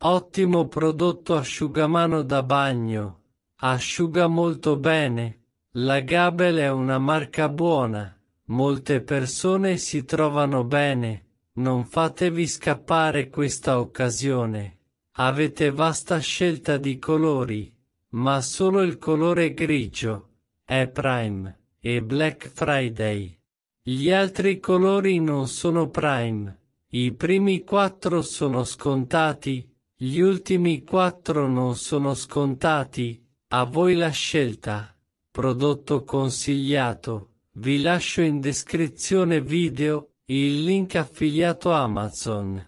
Ottimo prodotto asciugamano da bagno. Asciuga molto bene. La Gabel è una marca buona. Molte persone si trovano bene. Non fatevi scappare questa occasione. Avete vasta scelta di colori, ma solo il colore grigio è Prime e Black Friday. Gli altri colori non sono Prime. I primi quattro sono scontati, gli ultimi quattro non sono scontati, a voi la scelta. Prodotto consigliato. Vi lascio in descrizione video il link affiliato Amazon.